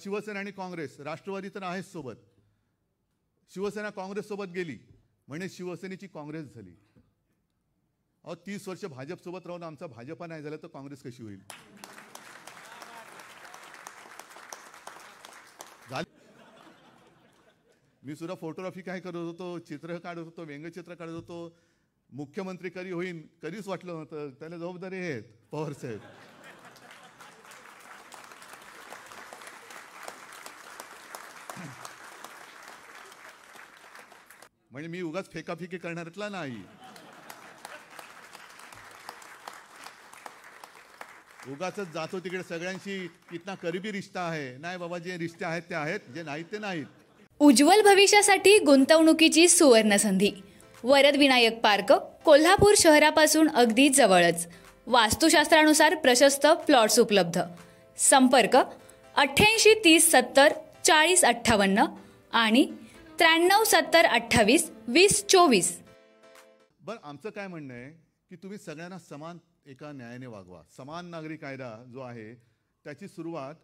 शिवसेना आणि काँग्रेस राष्ट्रवादी तर आहेच सोबत शिवसेना सोबत गेली म्हणजे शिवसेनेची काँग्रेस झाली अहो तीस वर्ष भाजपसोबत राहून आमचा भाजपा नाही झाला तर काँग्रेस कशी होईल मी सुद्धा फोटोग्राफी काय करत होतो चित्र काढत होतो व्यंगचित्र काढत होतो मुख्यमंत्री कधी होईन कधीच वाटलं नव्हतं त्याला जबाबदारी आहेत साहेब म्हणजे मी उगाच फेकाफेकी करणाऱ्यातला नाही उगाच जातो तिकडे सगळ्यांशी इतना करीबी रिश्ता आहे नाही बाबा जे रिश्ते आहेत ते आहेत जे नाहीत ते नाहीत उज्ज्वल भविष्यासाठी गुंतवणुकीची सुवर्ण संधी वरद विनायक पार्क कोल्हापूर शहरापासून अगदी जवळच वास्तुशास्त्रानुसार प्रशस्त प्लॉट्स उपलब्ध संपर्क अठ्ठ्याऐंशी तीस सत्तर चाळीस अठ्ठावन्न आणि त्र्याण्णव सत्तर अठ्ठावीस वीस चोवीस बरं आमचं काय म्हणणं आहे की तुम्ही सगळ्यांना समान एका न्यायाने वागवा समान नागरी कायदा जो आहे त्याची सुरुवात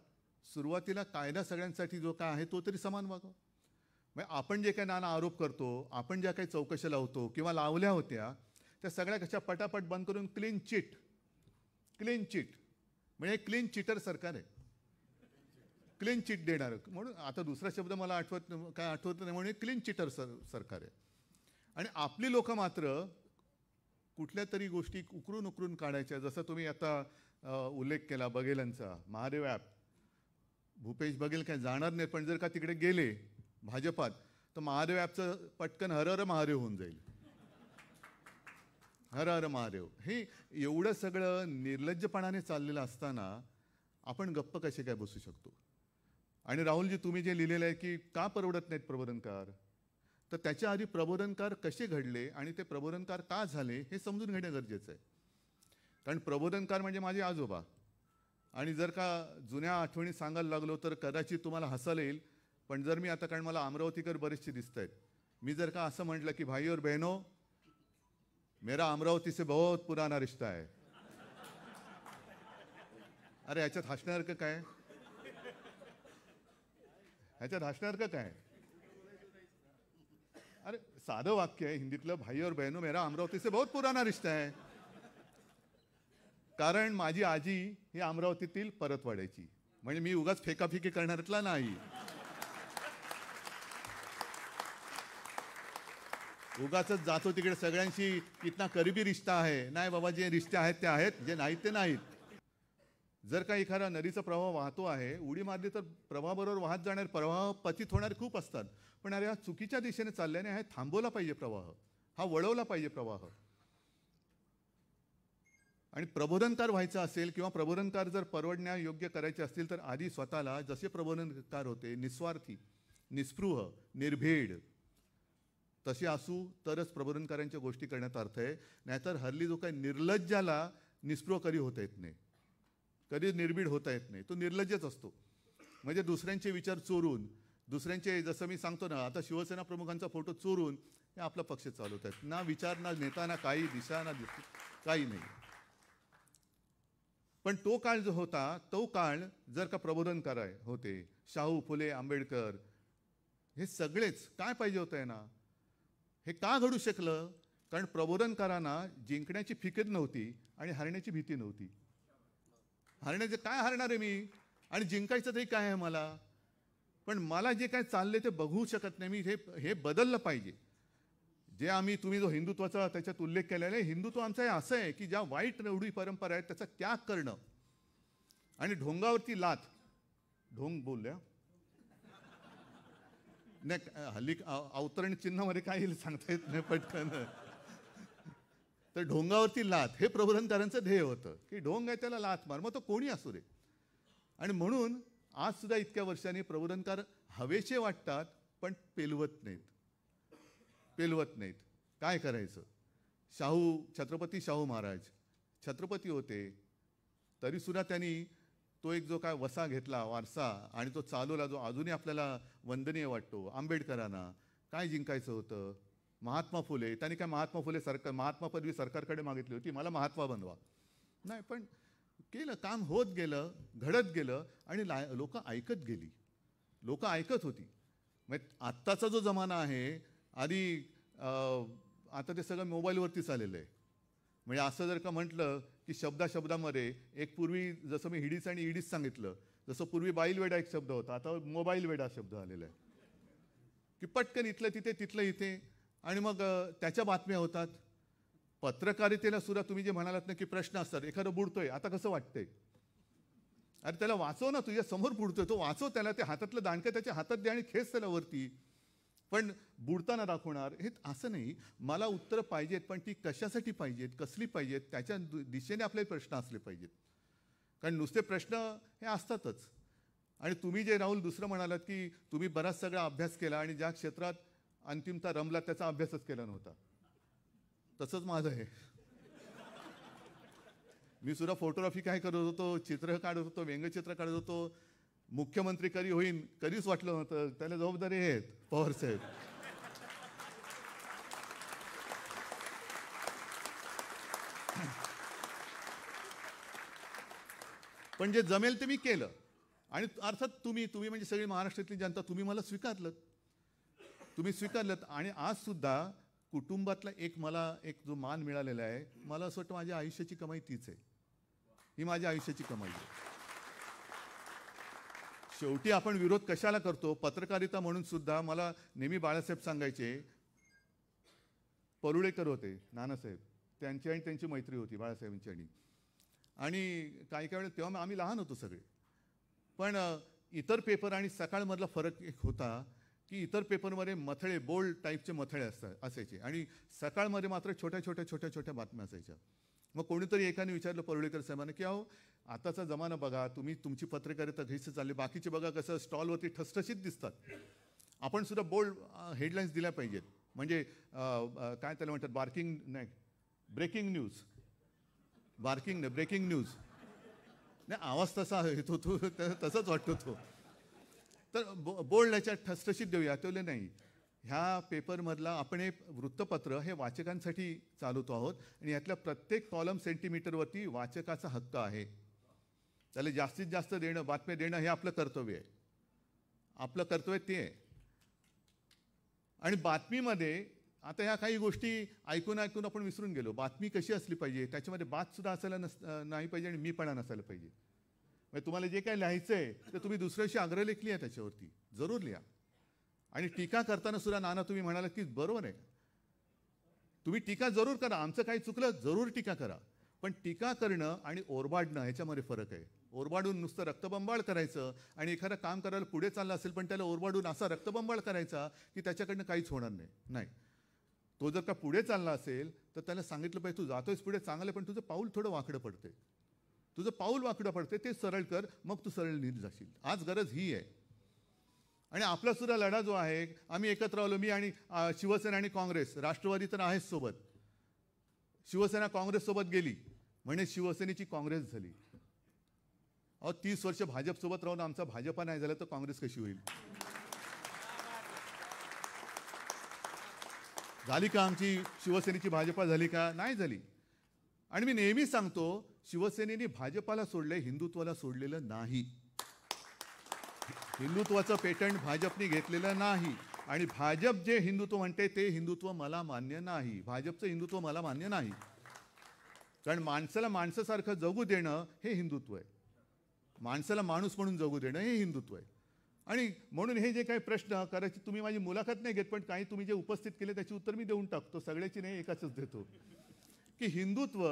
सुरुवातीला कायदा सगळ्यांसाठी जो काय आहे तो तरी समान वागवा मग म्हणजे आपण जे काही नाना आरोप करतो आपण ज्या काही चौकशा लावतो किंवा लावल्या होत्या त्या सगळ्या कशा पटापट बंद करून क्लीन चिट क्लीन चिट म्हणजे क्लीन चिटर सरकार आहे क्लीन चिट देणार म्हणून आता दुसरा शब्द मला आठवत काय आठवत नाही म्हणून क्लीन चिटर सर सरकार आहे आणि आपली लोकं मात्र कुठल्या तरी गोष्टी उकरून उकरून काढायच्या जसं तुम्ही आता उल्लेख केला बघेलांचा महादेव ॲप भूपेश बघेल काय जाणार नाही पण जर का तिकडे गेले भाजपात तर महादेव ॲपचं पटकन हर हर महादेव होऊन जाईल हर हर महादेव हे एवढं सगळं निर्लज्जपणाने चाललेलं असताना आपण गप्प कसे काय बसू शकतो आणि राहुलजी तुम्ही जे लिहिलेलं आहे की का परवडत नाहीत प्रबोधनकार तर त्याच्या आधी प्रबोधनकार कसे घडले आणि ते प्रबोधनकार का झाले हे समजून घेणं गरजेचं आहे कारण प्रबोधनकार म्हणजे माझे आजोबा आणि जर का जुन्या आठवणी सांगायला लागलो तर कदाचित तुम्हाला हसलेल येईल पण जर मी आता कारण मला अमरावतीकर बरेचसे दिसत आहेत मी जर का असं म्हटलं की भाई और बहनो मेरा अमरावतीचे से बहुत पुराना रिश्ता आहे अरे याच्यात हसणार का काय ह्याच्यात असणार का काय अरे साधं वाक्य आहे हिंदीतलं भाई और बहनो मेरा अमरावतीचे बहुत पुराना रिश्ता आहे कारण माझी आजी ही अमरावतीतील परतवाड्याची म्हणजे मी उगाच फेकाफेकी करणार नाही उगाच जातो तिकडे सगळ्यांशी इतना करीबी रिश्ता आहे नाही बाबा जे रिश्ते आहेत ते आहेत जे नाहीत ते नाहीत जर का एखादा नदीचा प्रवाह वाहतो आहे उडी मारली तर प्रवाहाबरोबर वाहत जाणारे प्रवाह पतित होणारे खूप असतात पण अरे हा चुकीच्या दिशेने चालल्याने हा थांबवला पाहिजे प्रवाह हा वळवला पाहिजे प्रवाह आणि प्रबोधनकार व्हायचा असेल किंवा प्रबोधनकार जर परवडण्या योग्य करायचे असतील तर आधी स्वतःला जसे प्रबोधनकार होते निस्वार्थी निस्पृह निर्भेड तसे असू तरच प्रबोधनकारांच्या गोष्टी करण्यात अर्थ आहे नाहीतर हल्ली जो काही निर्लज्जाला निस्पृह करी होता येत नाही कधी निर्भीड होता येत नाही तो निर्लज्जच असतो म्हणजे दुसऱ्यांचे विचार चोरून दुसऱ्यांचे जसं मी सांगतो ना आता शिवसेना प्रमुखांचा फोटो चोरून आपला पक्ष चालवत आहेत ना विचार ना नेता ना काही दिशा ना काही नाही पण तो काळ जो होता तो काळ जर का प्रबोधनकार होते शाहू फुले आंबेडकर हे सगळेच काय पाहिजे होतं आहे ना हे का घडू शकलं कारण प्रबोधनकारांना जिंकण्याची फिकर नव्हती आणि हरण्याची भीती नव्हती हरण्याचे काय हरणार आहे मी आणि जिंकायचं तरी काय आहे मला पण मला जे काय चालले ते बघू शकत नाही मी हे हे बदललं पाहिजे जे आम्ही तुम्ही जो हिंदुत्वाचा त्याच्यात उल्लेख केलेला आहे हिंदुत्व आमचं हे असं आहे की ज्या वाईट एवढी परंपरा आहेत त्याचा त्याग करणं आणि ढोंगावरती लात ढोंग बोलल्या नाही हल्ली अवतरण चिन्हामध्ये काय सांगता येत नाही पटकन तर ढोंगावरती लात हे प्रबोधनकारांचं ध्येय होतं की ढोंग आहे त्याला लात मार मग तो कोणी असू दे आणि म्हणून आज सुद्धा इतक्या वर्षांनी प्रबोधनकार हवेचे वाटतात पण पेलवत नाहीत पेलवत नाहीत काय करायचं शाहू छत्रपती शाहू महाराज छत्रपती होते तरीसुद्धा त्यांनी तो एक जो काय वसा घेतला वारसा आणि तो चालवला जो अजूनही आपल्याला वंदनीय वाटतो आंबेडकरांना काय जिंकायचं होतं महात्मा फुले त्यांनी काय महात्मा फुले सरकार महात्मा पदवी सरकारकडे मागितली होती मला महात्मा बनवा नाही पण केलं काम होत गेलं घडत गेलं आणि ला लोक ऐकत गेली लोक ऐकत होती मग आत्ताचा जो जमाना आहे आधी आता ते सगळं मोबाईलवरतीच आलेलं आहे म्हणजे असं जर का म्हटलं की शब्दा शब्दामध्ये एक पूर्वी जसं मी हिडीस आणि इडीच सांगितलं जसं पूर्वी बाईलवेडा एक शब्द होता आता मोबाईल वेडा शब्द आलेला आहे की पटकन इथलं तिथे तिथलं इथे आणि मग त्याच्या बातम्या होतात पत्रकारितेला सुद्धा तुम्ही जे म्हणालात ना की प्रश्न असतात एखादं बुडतोय आता कसं वाटतंय अरे त्याला वाचव ना तुझ्या समोर बुडतोय तो वाचव त्याला ते हातातलं दाणकं त्याच्या हातात दे आणि खेच त्याला वरती पण बुडताना दाखवणार हे असं नाही मला उत्तरं पाहिजेत पण ती कशासाठी पाहिजेत कसली पाहिजेत त्याच्या दिशेने आपले प्रश्न असले पाहिजेत कारण नुसते प्रश्न हे असतातच आणि तुम्ही जे राहुल दुसरं म्हणालात की तुम्ही बराच सगळा अभ्यास केला आणि ज्या क्षेत्रात अंतिमचा रमला त्याचा अभ्यासच केला नव्हता तसंच माझं आहे मी सुद्धा फोटोग्राफी काय करत होतो चित्र काढत होतो व्यंगचित्र काढत होतो मुख्यमंत्री कधी होईन कधीच वाटलं नव्हतं त्याला जबाबदारी आहेत पवार साहेब पण जे जमेल ते मी केलं आणि अर्थात तुम्ही तुम्ही म्हणजे सगळी महाराष्ट्रातली जनता तुम्ही मला स्वीकारलं तुम्ही स्वीकारलं आणि आज सुद्धा कुटुंबातला एक मला एक जो मान मिळालेला आहे मला असं वाटतं माझ्या आयुष्याची कमाई तीच आहे ही माझ्या आयुष्याची कमाई आहे शेवटी आपण विरोध कशाला करतो पत्रकारिता म्हणून सुद्धा मला नेहमी बाळासाहेब सांगायचे परुळेकर होते नानासाहेब त्यांची आणि त्यांची मैत्री होती बाळासाहेबांची आणि आणि काही काही वेळेस तेव्हा आम्ही लहान होतो सगळे पण इतर पेपर आणि सकाळमधला फरक एक होता की इतर पेपरमध्ये मथळे बोल्ड टाईपचे मथळे असतात असायचे आणि सकाळमध्ये मात्र छोट्या छोट्या छोट्या छोट्या बातम्या असायच्या मग कोणीतरी एकाने विचारलं परुळेकर साहेबांना की अहो आताचा जमाना बघा तुम्ही तुमची पत्रकारिता घरीच चालली बाकीचे बघा कसं स्टॉलवरती ठसठशीत दिसतात आपण सुद्धा बोल्ड हेडलाईन्स दिल्या पाहिजेत म्हणजे काय त्याला म्हणतात बार्किंग नाही ब्रेकिंग न्यूज बार्किंग नाही ब्रेकिंग न्यूज नाही आवाज तसा येतो तो तसाच वाटतो तो तर बो बोलण्याच्या ठसठशीत देऊया तेवढे नाही ह्या पेपरमधला आपण एक वृत्तपत्र हे वाचकांसाठी चालवतो आहोत आणि यातल्या प्रत्येक कॉलम सेंटीमीटरवरती वाचकाचा हक्क आहे त्याला जास्तीत जास्त देणं बातम्या देणं हे आपलं कर्तव्य आहे आपलं कर्तव्य ते आहे आणि बातमीमध्ये आता ह्या काही गोष्टी ऐकून ऐकून आपण विसरून गेलो बातमी कशी असली पाहिजे त्याच्यामध्ये सुद्धा असायला नस नाही पाहिजे आणि मीपणा नसायला पाहिजे म्हणजे तुम्हाला जे काय लिहायचं आहे ते तुम्ही दुसऱ्याशी लेख लिहा त्याच्यावरती जरूर लिहा आणि टीका करताना सुद्धा नाना तुम्ही म्हणाला की बरोबर आहे तुम्ही टीका जरूर करा आमचं काही चुकलं जरूर टीका करा पण टीका करणं आणि ओरबाडणं ह्याच्यामध्ये फरक आहे ओरबाडून नुसतं रक्तबंबाळ करायचं आणि एखादं काम करायला पुढे चाललं असेल पण त्याला ओरबाडून असा रक्तबंबाळ करायचा की त्याच्याकडनं काहीच होणार नाही नाही तो जर का पुढे चालला असेल तर त्याला सांगितलं पाहिजे तू जातोयस पुढे चांगलं पण तुझं पाऊल थोडं वाकडं पडते तुझं पाऊल वाकडं पडते ते सरळ कर मग तू सरळ नीट जाशील आज गरज ही आहे आणि आपला सुद्धा लढा जो आहे आम्ही एकत्र आलो मी आणि शिवसेना आणि काँग्रेस राष्ट्रवादी तर आहेच सोबत शिवसेना काँग्रेससोबत गेली म्हणजे शिवसेनेची काँग्रेस झाली अहो तीस वर्ष भाजपसोबत राहून आमचा भाजपा नाही झाला तर काँग्रेस कशी होईल झाली का आमची शिवसेनेची भाजपा झाली का नाही झाली आणि मी नेहमी सांगतो शिवसेनेने भाजपाला सोडले हिंदुत्वाला सोडलेलं नाही हिंदुत्वाचं पेटंट भाजपने घेतलेलं नाही आणि भाजप जे हिंदुत्व म्हणते ते हिंदुत्व मला मान्य नाही भाजपचं हिंदुत्व मला मान्य नाही कारण माणसाला माणसासारखं जगू देणं हे हिंदुत्व आहे माणसाला माणूस म्हणून जगू देणं हे हिंदुत्व आहे आणि म्हणून हे जे काही प्रश्न कदाचित तुम्ही माझी मुलाखत नाही घेत पण काही तुम्ही जे उपस्थित केले त्याची उत्तर मी देऊन टाकतो सगळ्याची नाही एकाच देतो की हिंदुत्व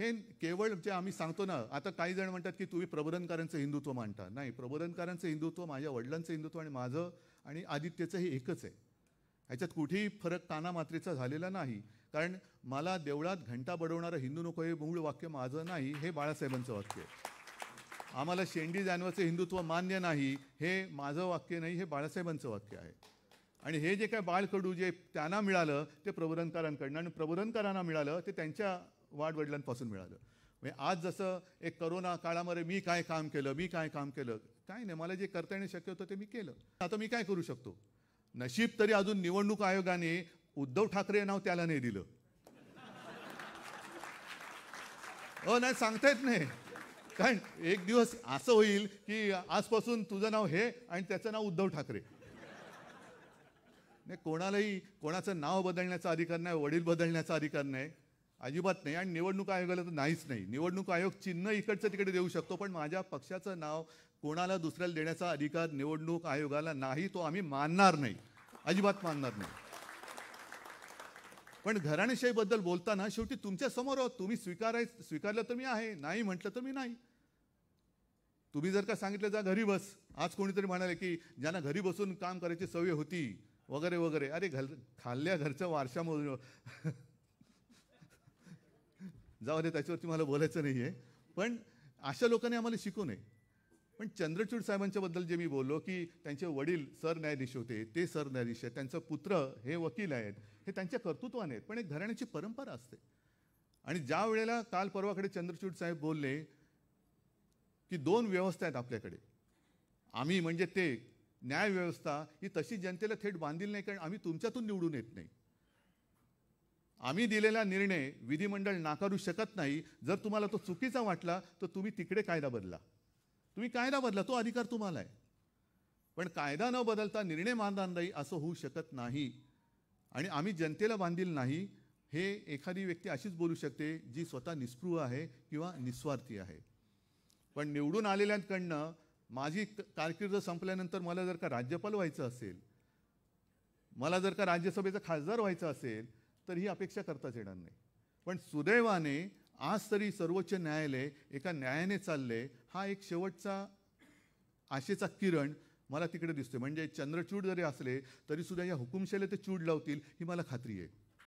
हे केवळ म्हणजे आम्ही सांगतो ना आता काही जण म्हणतात की तुम्ही प्रबोधनकारांचं हिंदुत्व मांडता नाही प्रबोधनकारांचं हिंदुत्व माझ्या वडिलांचं हिंदुत्व आणि माझं आणि आदित्यचं हे एकच आहे ह्याच्यात कुठेही फरक कानामात्रेचा झालेला नाही कारण मला देवळात घंटा बडवणारं हिंदू नको हे मूळ वाक्य माझं नाही हे बाळासाहेबांचं वाक्य आहे आम्हाला शेंडी जानवाचं हिंदुत्व मान्य नाही हे माझं वाक्य नाही हे बाळासाहेबांचं वाक्य आहे आणि हे जे काय बाळकडू जे त्यांना मिळालं ते प्रबोधनकारांकडनं आणि प्रबोधनकारांना मिळालं ते त्यांच्या वाडवडिलांपासून मिळालं म्हणजे आज जसं एक करोना काळामध्ये मी काय काम केलं मी काय काम केलं काय नाही मला जे करता येणे शक्य होतं ते मी केलं आता मी काय करू शकतो नशीब तरी अजून निवडणूक आयोगाने उद्धव ठाकरे नाव त्याला नाही दिलं अ हो, नाही सांगता येत नाही कारण एक दिवस असं होईल की आजपासून तुझं नाव हे आणि त्याचं नाव उद्धव ठाकरे नाही कोणालाही कोणाचं नाव बदलण्याचा अधिकार नाही वडील बदलण्याचा अधिकार नाही अजिबात नाही आणि निवडणूक आयोगाला तर नाहीच नाही निवडणूक आयोग चिन्ह इकडचं तिकडे देऊ शकतो पण माझ्या पक्षाचं नाव कोणाला दुसऱ्याला देण्याचा अधिकार निवडणूक आयोगाला नाही तो आम्ही मानणार नाही अजिबात मानणार नाही पण घराणेशाहीबद्दल बोलताना शेवटी तुमच्या समोर आहोत तुम्ही स्वीकाराय स्वीकारलं तर मी आहे नाही म्हटलं तर मी नाही तुम्ही जर का सांगितलं जा घरी बस आज कोणीतरी म्हणाले की ज्यांना घरी बसून काम करायची सवय होती वगैरे वगैरे अरे घर खाल्ल्या घरच्या वारशामधून जाऊ दे त्याच्यावरती मला बोलायचं नाही आहे पण अशा लोकांनी आम्हाला शिकू नये पण चंद्रचूड साहेबांच्याबद्दल जे मी बोललो की त्यांचे वडील सरन्यायाधीश होते ते सरन्यायाधीश आहेत त्यांचा पुत्र हे वकील आहेत हे त्यांच्या कर्तृत्वाने आहेत पण एक घराण्याची परंपरा असते आणि ज्या वेळेला काल परवाकडे चंद्रचूड साहेब बोलले की दोन व्यवस्था आहेत आपल्याकडे आम्ही म्हणजे ते न्यायव्यवस्था ही तशी जनतेला थेट बांधील नाही कारण आम्ही तुमच्यातून निवडून येत नाही आम्ही दिलेला निर्णय विधिमंडळ नाकारू शकत नाही जर तुम्हाला तो चुकीचा वाटला तर तुम्ही तिकडे कायदा बदला तुम्ही कायदा बदला तो अधिकार तुम्हाला आहे पण कायदा न बदलता निर्णय मानधानदायी असं होऊ शकत नाही आणि आम्ही जनतेला बांधील नाही हे एखादी व्यक्ती अशीच बोलू शकते जी स्वतः निस्पृह आहे किंवा निस्वार्थी आहे पण निवडून आलेल्यांकडनं माझी कारकीर्द संपल्यानंतर मला जर का राज्यपाल व्हायचं असेल मला जर का राज्यसभेचा खासदार व्हायचं असेल तर ही अपेक्षा करताच येणार नाही पण सुदैवाने आज तरी सर्वोच्च न्यायालय एका न्यायाने चालले हा एक शेवटचा आशेचा किरण मला तिकडे दिसतोय म्हणजे चंद्रचूड जरी असले तरीसुद्धा या हुकुमशाले ते चूड लावतील ही मला खात्री आहे